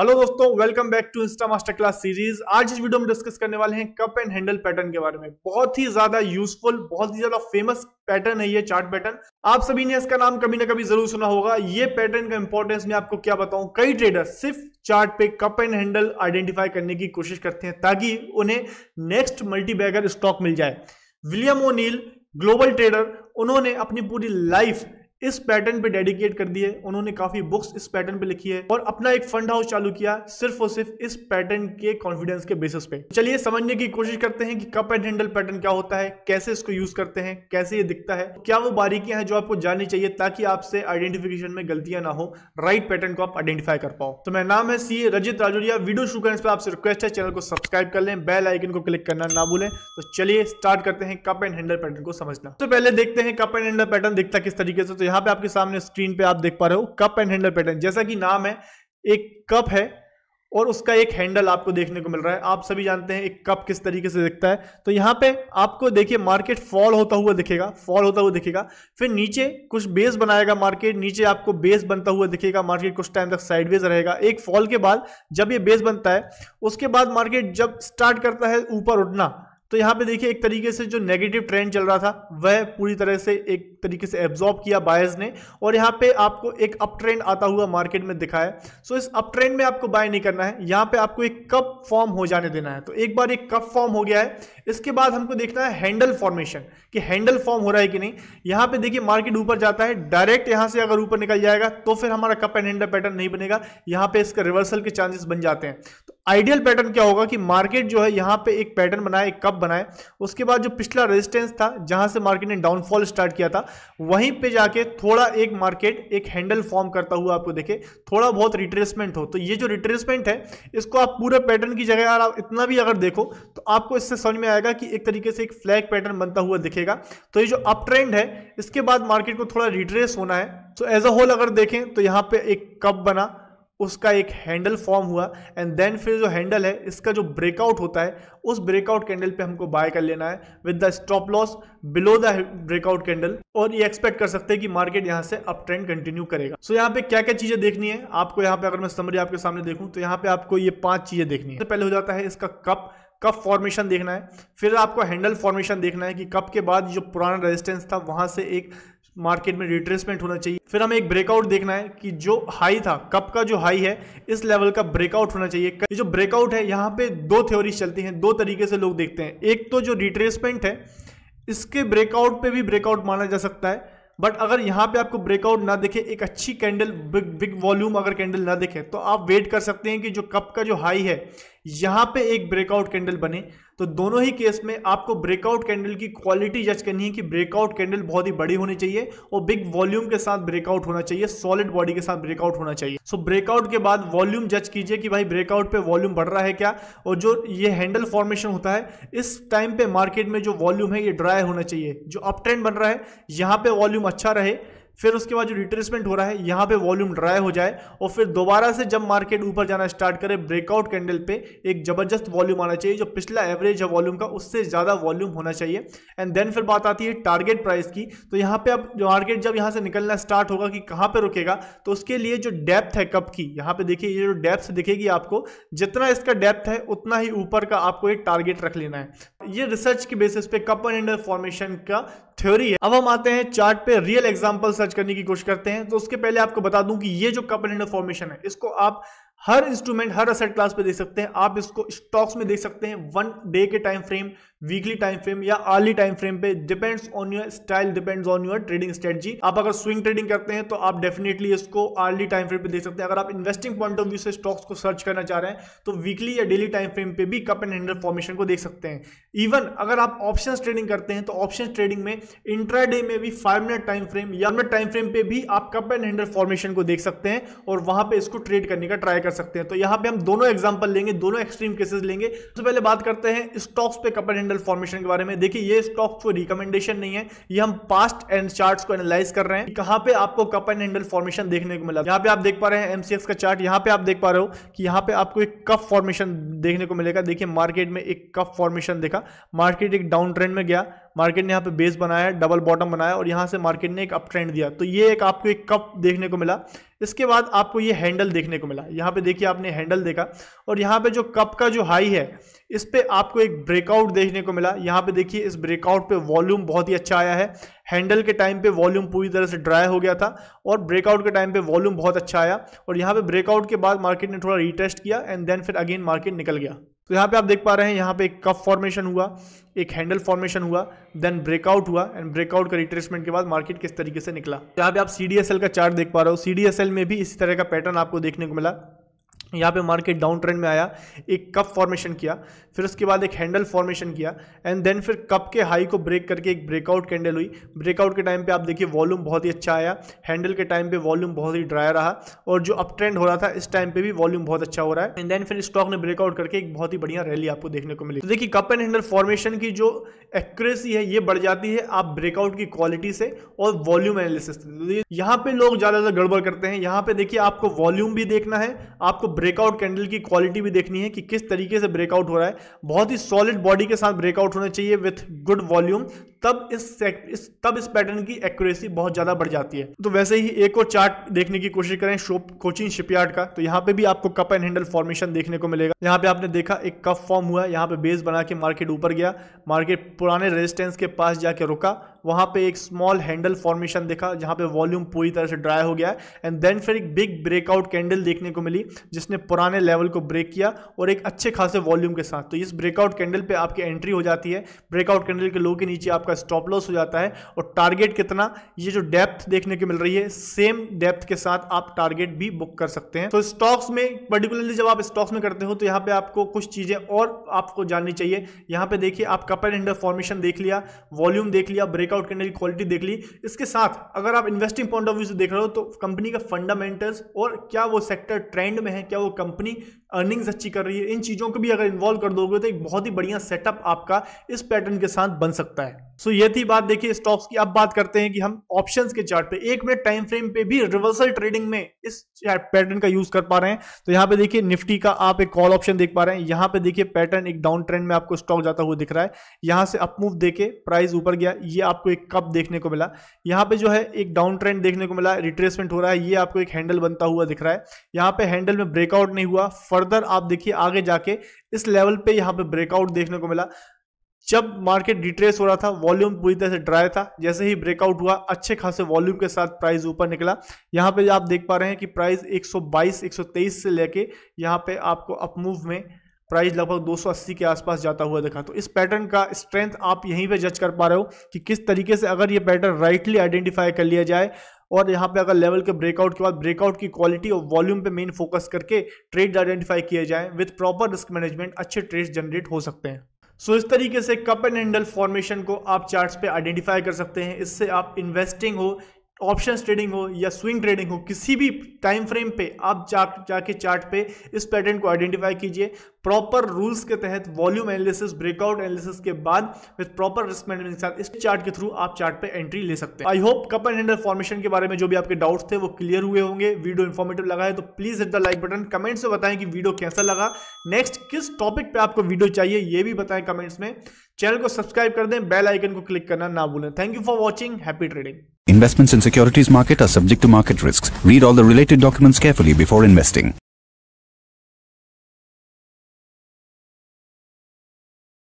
Hello दोस्तों welcome back to Insta master class series आज इस वीडियो में डिस्कस करने वाले हैं कप एंड हैंडल पैटर्न के बारे में बहुत ही ज्यादा यूजफुल बहुत ही ज्यादा फेमस पैटर्न है ये चार्ट पैटर्न आप सभी ने इसका नाम कभी ना कभी जरूर सुना होगा ये पैटर्न का इंपॉर्टेंस मैं आपको क्या बताऊं कई ट्रेडर सिर्फ चार्ट पे कप एंड हैंडल आइडेंटिफाई करने की कोशिश करते हैं ताकि उन्हें नेक्स्ट मल्टी स्टॉक मिल जाए विलियम ओ ग्लोबल ट्रेडर उन्होंने अपनी पूरी लाइफ इस पैटर्न पे डेडिकेट कर दिए उन्होंने काफी बुक्स इस पैटर्न पे लिखी है और अपना एक फंड हाउस चालू किया सिर्फ और सिर्फ इस पैटर्न के कॉन्फिडेंस के बेसिस पे चलिए समझने की कोशिश करते हैं कि कप एंड हैंडल पैटर्न क्या होता है कैसे इसको यूज करते हैं कैसे ये दिखता है क्या वो बारीकियां हैं जो आपको जाननी चाहिए ताकि आपसे आइडेंटिफिकेशन में गलतियां ना हो राइट पैटर्न को आप आइडेंटिफाई कर पाओ तो मेरा नाम है सी रजित राजोरिया वीडियो शुरू करने पर आपसे रिक्वेस्ट है चैनल को सब्सक्राइब कर लें बेल आइकन को क्लिक करना ना भूलें तो चलिए स्टार्ट करते हैं कप एंड हैंडल पैटर्न को समझना तो पहले देखते हैं कप एंड हैंडल पैटर्न दिखता किस तरीके से तो यहां पे आपके सामने स्क्रीन पे आप देख पा रहे हो कप एंड हैंडल पैटर्न जैसा कि नाम है एक कप है और उसका एक हैंडल आपको देखने को मिल रहा है आप सभी जानते हैं एक कप किस तरीके से दिखता है तो यहाँ पे आपको देखिए मार्केट फॉल होता हुआ दिखेगा फॉल होता हुआ दिखेगा फिर नीचे कुछ बेस बनाएगा मार्केट नीचे आपको बेस बनता हुआ दिखेगा मार्केट कुछ टाइम तक साइडवेज रहेगा एक फॉल के बाद जब ये बेस बनता है उसके बाद मार्केट जब स्टार्ट करता है ऊपर उठना तो यहाँ पे देखिए एक तरीके से जो नेगेटिव ट्रेंड चल रहा था वह पूरी तरह से एक तरीके से एब्जॉर्ब किया बायर्स ने और यहाँ पे आपको एक अप ट्रेंड आता हुआ मार्केट में दिखाया सो इस अप ट्रेंड में आपको बाय नहीं करना है यहाँ पे आपको एक कप फॉर्म हो जाने देना है तो एक बार एक कप फॉर्म हो गया है इसके बाद हमको देखना है हैंडल फॉर्मेशन कि हैंडल फॉर्म हो रहा है कि नहीं यहाँ पे देखिए मार्केट ऊपर जाता है डायरेक्ट यहाँ से अगर ऊपर निकल जाएगा तो फिर हमारा कप एंड हैंडल पैटर्न नहीं बनेगा यहाँ पे इसका रिवर्सल के चांसेस बन जाते हैं तो आइडियल पैटर्न क्या होगा कि मार्केट जो है यहाँ पे एक पैटर्न बनाए एक कप बनाए उसके बाद जो पिछला रेजिस्टेंस था जहां से मार्केट ने डाउनफॉल स्टार्ट किया था वहीं पे जाके थोड़ा एक मार्केट एक हैंडल फॉर्म करता हुआ आपको देखे थोड़ा बहुत रिट्रेसमेंट हो तो ये जो रिट्रेसमेंट है इसको आप पूरे पैटर्न की जगह अगर आप इतना भी अगर देखो तो आपको इससे समझ में आएगा कि एक तरीके से एक फ्लैग पैटर्न बनता हुआ दिखेगा तो ये जो अप ट्रेंड है इसके बाद मार्केट को थोड़ा रिट्रेस होना है तो एज अ होल अगर देखें तो यहाँ पे एक कप बना उसका एक हैंडल फॉर्म हुआ एंड देन फिर जो हैंडल है इसका जो ब्रेकआउट होता है उस ब्रेकआउट कैंडल पे हमको बाय कर लेना है with the stop loss below the breakout candle और ये एक्सपेक्ट कर सकते हैं कि मार्केट यहाँ से अप ट्रेंड कंटिन्यू करेगा सो so यहाँ पे क्या क्या चीजें देखनी है आपको यहाँ पे अगर मैं समरी आपके सामने देखूँ तो यहाँ पे आपको ये पांच चीजें देखनी है पहले हो जाता है इसका कप कप फॉर्मेशन देखना है फिर आपको हैंडल फॉर्मेशन देखना है कि कप के बाद जो पुराना रेजिस्टेंस था वहां से एक मार्केट में रिट्रेसमेंट होना चाहिए फिर हमें एक ब्रेकआउट देखना है कि जो हाई था कप का जो हाई है इस लेवल का ब्रेकआउट होना चाहिए ये जो ब्रेकआउट है यहाँ पे दो थ्योरी चलती हैं दो तरीके से लोग देखते हैं एक तो जो रिट्रेसमेंट है इसके ब्रेकआउट पे भी ब्रेकआउट माना जा सकता है बट अगर यहाँ पे आपको ब्रेकआउट ना दिखे एक अच्छी कैंडल बिग बिग वॉल्यूम अगर कैंडल ना दिखे तो आप वेट कर सकते हैं कि जो कप का जो हाई है यहां पे एक ब्रेकआउट कैंडल बने तो दोनों ही केस में आपको ब्रेकआउट कैंडल की क्वालिटी जज करनी है कि ब्रेकआउट कैंडल बहुत ही बड़ी होनी चाहिए और बिग वॉल्यूम के साथ ब्रेकआउट होना चाहिए सॉलिड बॉडी के साथ ब्रेकआउट होना चाहिए सो so, ब्रेकआउट के बाद वॉल्यूम जज कीजिए कि भाई ब्रेकआउट पे वॉल्यूम बढ़ रहा है क्या और जो ये हैंडल फॉर्मेशन होता है इस टाइम पे मार्केट में जो वॉल्यूम है ये ड्राई होना चाहिए जो अप ट्रेंड बन रहा है यहाँ पे वॉल्यूम अच्छा रहे फिर उसके बाद जो रिट्रेसमेंट हो रहा है यहाँ पे वॉल्यूम ड्राई हो जाए और फिर दोबारा से जब मार्केट ऊपर जाना स्टार्ट करे ब्रेकआउट कैंडल पे एक जबरदस्त वॉल्यूम आना चाहिए जो पिछला एवरेज है वॉल्यूम का उससे ज़्यादा वॉल्यूम होना चाहिए एंड देन फिर बात आती है टारगेट प्राइस की तो यहाँ पे अब मार्केट जब यहाँ से निकलना स्टार्ट होगा कि कहाँ पर रुकेगा तो उसके लिए जो डेप्थ है कप की यहाँ पे देखिए ये जो डेप्थ दिखेगी आपको जितना इसका डेप्थ है उतना ही ऊपर का आपको एक टारगेट रख लेना है ये रिसर्च के बेसिस पे कप एंड फॉर्मेशन का थ्योरी है अब हम आते हैं चार्ट पे रियल एग्जाम्पल सर सर्च करने की कोशिश करते हैं तो उसके पहले आपको बता दूं कि ये जो कप एंड फॉर्मेशन है इसको आप हर इंस्ट्रूमेंट हर असेट क्लास पे देख सकते हैं आप इसको स्टॉक्स में देख सकते हैं वन डे के time frame weekly time frame या आर्ली टाइम फ्रेम पे depends on your style depends on your trading strategy आप अगर स्विंग ट्रेडिंग करते हैं तो आप डेफिनेटली इसको आर्ली टाइम फ्रेम पे देख सकते हैं अगर आप इन्वेस्टिंग पॉइंट ऑफ व्यू से स्टॉक्स को सर्च करना चाह रहे हैं तो वीकली या डेली टाइम फ्रेम पे भी कप एंड हैंडल फॉर्मेशन को देख सकते हैं इवन अगर आप ऑप्शन ट्रेडिंग करते हैं तो ऑप्शन ट्रेडिंग में इंट्रा डे में भी फाइव मिनट टाइम फ्रेम या मिनट टाइम फ्रेम पे भी आप कप एंड हैंडल फॉर्मेशन को देख सकते हैं और वहां पर इसको ट्रेड करने का ट्राई कर सकते हैं तो यहां पे हम दोनों एग्जांपल लेंगे दोनों एक्सट्रीम केसेस लेंगे सबसे पहले बात करते हैं स्टॉक्स पे कपर हैंडल फॉर्मेशन के बारे में देखिए ये स्टॉक्स को रिकमेंडेशन नहीं है ये हम पास्ट एंड चार्ट को एनालाइज कर रहे हैं कहां पर आपको कप एंड हैंडल फॉर्मेशन देखने को मिला यहाँ पे आप देख पा रहे हैं एमसीएक्स का चार्ट यहाँ पे आप देख पा रहे हो कि यहाँ पे आपको एक कप फॉर्मेशन देखने को मिलेगा देखिए मार्केट में एक कप फॉर्मेशन देखा मार्केट एक डाउन ट्रेंड में गया मार्केट ने यहाँ पे बेस बनाया डबल बॉटम बनाया और यहाँ से मार्केट ने एक अप ट्रेंड दिया तो ये एक आपको एक कप देखने को मिला इसके बाद आपको ये हैंडल देखने को मिला यहाँ पे देखिए आपने हैंडल देखा और यहाँ पे जो कप का जो हाई है इस पर आपको एक ब्रेकआउट देखने को मिला यहाँ पे देखिए इस ब्रेकआउट पे वॉल्यूम बहुत ही अच्छा आया है हैंडल के टाइम पे वॉल्यूम पूरी तरह से ड्राई हो गया था और ब्रेकआउट के टाइम पे वॉल्यूम बहुत अच्छा आया और यहाँ पे ब्रेकआउट के बाद मार्केट ने थोड़ा रिटेस्ट किया एंड देन फिर अगेन मार्केट निकल गया तो यहाँ पे आप देख पा रहे हैं यहाँ पे एक कप फॉर्मेशन हुआ एक हैंडल फॉर्मेशन हुआ देन ब्रेकआउट हुआ एंड ब्रेकआउट का रिट्रेसमेंट के बाद मार्केट किस तरीके से निकला यहाँ पे आप सी का चार्ट देख पा रहे हो सी में भी इसी तरह का पैटर्न आपको देखने को मिला यहाँ पे मार्केट डाउन ट्रेंड में आया एक कप फॉर्मेशन किया फिर उसके बाद एक हैंडल फॉर्मेशन किया एंड देन फिर कप के हाई को ब्रेक करके एक ब्रेकआउट कैंडल हुई ब्रेकआउट के टाइम पे आप देखिए वॉल्यूम बहुत ही अच्छा आया हैंडल के टाइम पे वॉल्यूम बहुत ही ड्राई रहा और जो अप ट्रेंड हो रहा था इस टाइम पे भी वॉल्यूम बहुत अच्छा हो रहा है एंड देन फिर स्टॉक ने ब्रेकआउट करके एक बहुत ही बढ़िया रैली आपको देखने को मिली तो देखिए कप एंड हैंडल फॉर्मेशन की जो एक्यूरेसी है ये बढ़ जाती है आप ब्रेकआउट की क्वालिटी से और वॉल्यूम तो एनालिसिस यहाँ पे लोग ज़्यादातर ज़्यादा गड़बड़ करते हैं यहाँ पे देखिए आपको वॉल्यूम भी देखना है आपको ब्रेकआउट कैंडल की क्वालिटी भी देखनी है कि किस तरीके से ब्रेकआउट हो रहा है बहुत ही सॉलिड बॉडी के साथ ब्रेकआउट होना चाहिए विथ गुड वॉल्यूम तब इस इस तब इस पैटर्न की एक्यूरेसी बहुत ज़्यादा बढ़ जाती है तो वैसे ही एक और चार्ट देखने की कोशिश करें शो कोचिंग शिपयार्ड का तो यहाँ पे भी आपको कप एंड हैंडल फॉर्मेशन देखने को मिलेगा यहाँ पे आपने देखा एक कप फॉर्म हुआ यहाँ पे बेस बना के मार्केट ऊपर गया मार्केट पुराने रेजिस्टेंस के पास जाके रुका वहां पे एक स्मॉल हैंडल फॉर्मेशन देखा जहाँ पे वॉल्यूम पूरी तरह से ड्राई हो गया एंड देन फिर एक बिग ब्रेकआउट कैंडल देखने को मिली जिसने पुराने लेवल को ब्रेक किया और एक अच्छे खासे वॉल्यूम के साथ तो इस ब्रेकआउट कैंडल पे आपकी एंट्री हो जाती है ब्रेकआउट कैंडल हंड्रेड के लो के नीचे आपका स्टॉप लॉस हो जाता है और टारगेट कितना ये जो डेप्थ देखने को मिल रही है सेम डेप्थ के साथ आप टारगेट भी बुक कर सकते हैं तो स्टॉक्स में पर्टिकुलरली जब आप स्टॉक्स में करते हो तो यहाँ पे आपको कुछ चीजें और आपको जाननी चाहिए यहाँ पे देखिए आप कप एंड हैंडल फॉर्मेशन देख लिया वॉल्यूम देख लिया ब्रेकआउट करने की क्वालिटी देख ली इसके साथ अगर आप इन्वेस्टिंग पॉइंट ऑफ व्यू से देख रहे हो तो कंपनी का फंडामेंटल्स और क्या वो सेक्टर ट्रेंड में है क्या वो कंपनी अर्निंग्स अच्छी कर रही है इन चीज़ों को भी अगर इन्वॉल्व कर दोगे तो एक बहुत ही बढ़िया सेटअप आपका इस पैटर्न के साथ बन सकता है सो ये थी बात देखिए स्टॉक्स की अब बात करते हैं कि हम ऑप्शंस के चार्ट पे एक मिनट टाइम फ्रेम पे भी रिवर्सल ट्रेडिंग में इस पैटर्न का यूज कर पा रहे हैं तो यहाँ पे देखिए निफ्टी का आप एक कॉल ऑप्शन देख पा रहे हैं यहाँ पे देखिए पैटर्न एक डाउन ट्रेंड में आपको स्टॉक जाता हुआ दिख रहा है यहाँ से अपमूव देखे प्राइस ऊपर गया ये आपको एक कप देखने को मिला यहाँ पे जो है एक डाउन ट्रेंड देखने को मिला रिट्रेसमेंट हो रहा है ये आपको एक हैंडल बनता हुआ दिख रहा है यहाँ पे हैंडल में ब्रेकआउट नहीं हुआ फर्दर आप देखिए आगे जाके इस लेवल पे यहाँ पे ब्रेकआउट देखने को मिला जब मार्केट डिट्रेस हो रहा था वॉल्यूम पूरी तरह से ड्राई था जैसे ही ब्रेकआउट हुआ अच्छे खासे वॉल्यूम के साथ प्राइस ऊपर निकला यहाँ पे आप देख पा रहे हैं कि प्राइस 122 123 से लेके यहाँ पे आपको अपमूव में प्राइस लगभग 280 के आसपास जाता हुआ दिखा तो इस पैटर्न का स्ट्रेंथ आप यहीं पर जज कर पा रहे हो कि किस तरीके से अगर ये पैटर्न राइटली आइडेंटिफाई कर लिया जाए और यहाँ पे अगर लेवल के ब्रेकआउट के बाद ब्रेकआउट की क्वालिटी और वॉल्यूम पे मेन फोकस करके ट्रेड आइडेंटिफाई किए जाए विथ प्रॉपर रिस्क मैनेजमेंट अच्छे ट्रेड जनरेट हो सकते हैं सो इस तरीके से कप एंड हैंडल फॉर्मेशन को आप चार्ट्स पे आइडेंटिफाई कर सकते हैं इससे आप इन्वेस्टिंग हो ऑप्शन ट्रेडिंग हो या स्विंग ट्रेडिंग हो किसी भी टाइम फ्रेम पे आप जा जाके चार्ट पे इस पैटर्न को आइडेंटिफाई कीजिए प्रॉपर रूल्स के तहत वॉल्यूम एनालिसिस ब्रेकआउट एनालिसिस के बाद विद प्रॉपर रिस्क मैनेजमेंट के साथ इस चार्ट के थ्रू आप चार्ट पे एंट्री ले सकते हैं I hope cup and handle formation के बारे में जो भी आपके डाउट्स थे वो क्लियर हुए होंगे वीडियो इन्फॉर्मेटिव लगा है तो please hit the like button comments में बताएं कि वीडियो कैसा लगा नेक्स्ट किस टॉपिक पे आपको वीडियो चाहिए ये भी बताएं कमेंट्स में चैनल को सब्सक्राइब कर दें बेल आइकन को क्लिक करना ना भूलें thank you for watching happy trading Investments in securities market are subject to market risks. Read all the related documents carefully before investing.